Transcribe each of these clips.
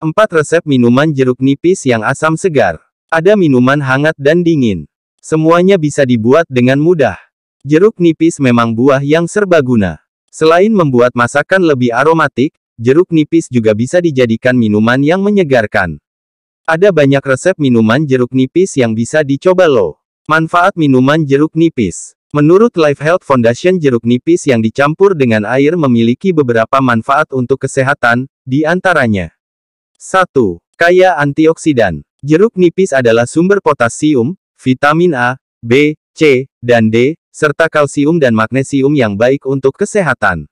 4 resep minuman jeruk nipis yang asam segar. Ada minuman hangat dan dingin. Semuanya bisa dibuat dengan mudah. Jeruk nipis memang buah yang serbaguna. Selain membuat masakan lebih aromatik, jeruk nipis juga bisa dijadikan minuman yang menyegarkan. Ada banyak resep minuman jeruk nipis yang bisa dicoba loh. Manfaat minuman jeruk nipis. Menurut Life Health Foundation jeruk nipis yang dicampur dengan air memiliki beberapa manfaat untuk kesehatan, di antaranya. 1. Kaya antioksidan. Jeruk nipis adalah sumber potasium, vitamin A, B, C, dan D, serta kalsium dan magnesium yang baik untuk kesehatan.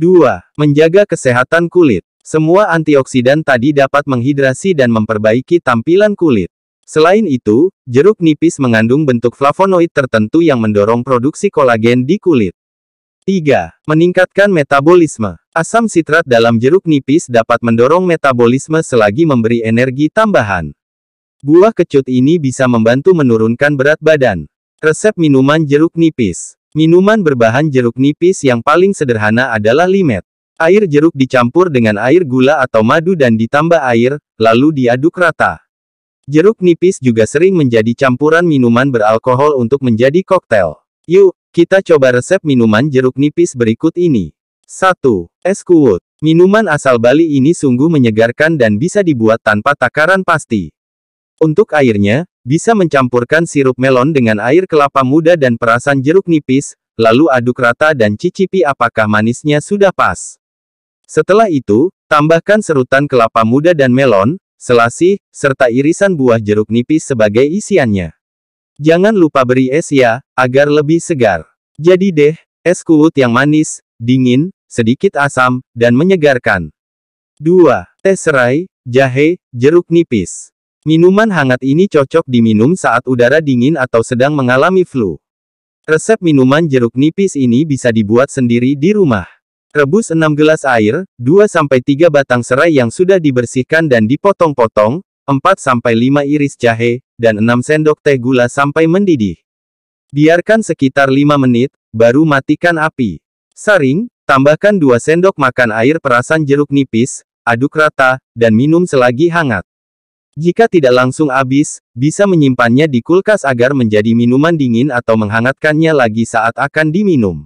2. Menjaga kesehatan kulit. Semua antioksidan tadi dapat menghidrasi dan memperbaiki tampilan kulit. Selain itu, jeruk nipis mengandung bentuk flavonoid tertentu yang mendorong produksi kolagen di kulit. 3. Meningkatkan metabolisme. Asam sitrat dalam jeruk nipis dapat mendorong metabolisme selagi memberi energi tambahan. Buah kecut ini bisa membantu menurunkan berat badan. Resep minuman jeruk nipis. Minuman berbahan jeruk nipis yang paling sederhana adalah limet. Air jeruk dicampur dengan air gula atau madu dan ditambah air, lalu diaduk rata. Jeruk nipis juga sering menjadi campuran minuman beralkohol untuk menjadi koktel. Yuk, kita coba resep minuman jeruk nipis berikut ini. 1. Es kuwut. Minuman asal Bali ini sungguh menyegarkan dan bisa dibuat tanpa takaran pasti. Untuk airnya, bisa mencampurkan sirup melon dengan air kelapa muda dan perasan jeruk nipis, lalu aduk rata dan cicipi apakah manisnya sudah pas. Setelah itu, tambahkan serutan kelapa muda dan melon, selasih, serta irisan buah jeruk nipis sebagai isiannya. Jangan lupa beri es ya, agar lebih segar. Jadi deh, es kuut yang manis, dingin, sedikit asam, dan menyegarkan. 2. Teh serai, jahe, jeruk nipis. Minuman hangat ini cocok diminum saat udara dingin atau sedang mengalami flu. Resep minuman jeruk nipis ini bisa dibuat sendiri di rumah. Rebus 6 gelas air, 2-3 batang serai yang sudah dibersihkan dan dipotong-potong, 4-5 iris jahe, dan 6 sendok teh gula sampai mendidih. Biarkan sekitar 5 menit, baru matikan api. Saring, tambahkan 2 sendok makan air perasan jeruk nipis, aduk rata, dan minum selagi hangat. Jika tidak langsung habis, bisa menyimpannya di kulkas agar menjadi minuman dingin atau menghangatkannya lagi saat akan diminum.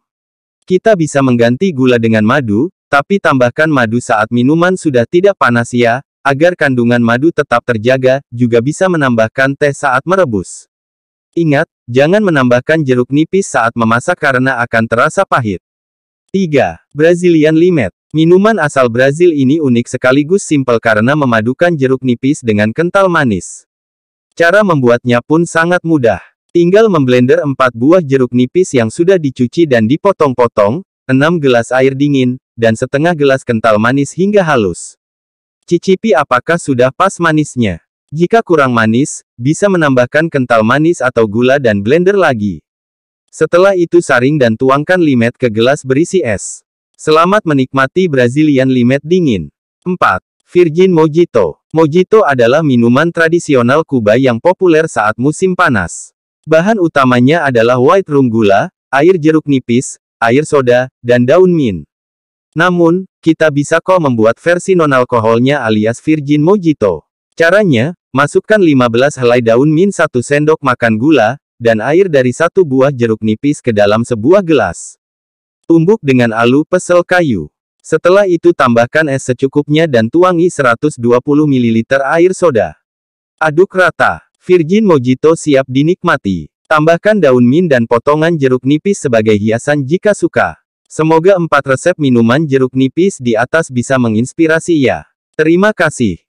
Kita bisa mengganti gula dengan madu, tapi tambahkan madu saat minuman sudah tidak panas ya, Agar kandungan madu tetap terjaga, juga bisa menambahkan teh saat merebus. Ingat, jangan menambahkan jeruk nipis saat memasak karena akan terasa pahit. 3. Brazilian Limet Minuman asal Brazil ini unik sekaligus simpel karena memadukan jeruk nipis dengan kental manis. Cara membuatnya pun sangat mudah. Tinggal memblender 4 buah jeruk nipis yang sudah dicuci dan dipotong-potong, 6 gelas air dingin, dan setengah gelas kental manis hingga halus. Cicipi apakah sudah pas manisnya. Jika kurang manis, bisa menambahkan kental manis atau gula dan blender lagi. Setelah itu saring dan tuangkan limet ke gelas berisi es. Selamat menikmati Brazilian limet dingin. 4. Virgin Mojito Mojito adalah minuman tradisional Kuba yang populer saat musim panas. Bahan utamanya adalah white rum gula, air jeruk nipis, air soda, dan daun mint. Namun, kita bisa kok membuat versi non-alkoholnya alias virgin mojito. Caranya, masukkan 15 helai daun min 1 sendok makan gula, dan air dari satu buah jeruk nipis ke dalam sebuah gelas. Tumbuk dengan alu pesel kayu. Setelah itu tambahkan es secukupnya dan tuangi 120 ml air soda. Aduk rata. Virgin Mojito siap dinikmati. Tambahkan daun min dan potongan jeruk nipis sebagai hiasan jika suka. Semoga empat resep minuman jeruk nipis di atas bisa menginspirasi ya. Terima kasih.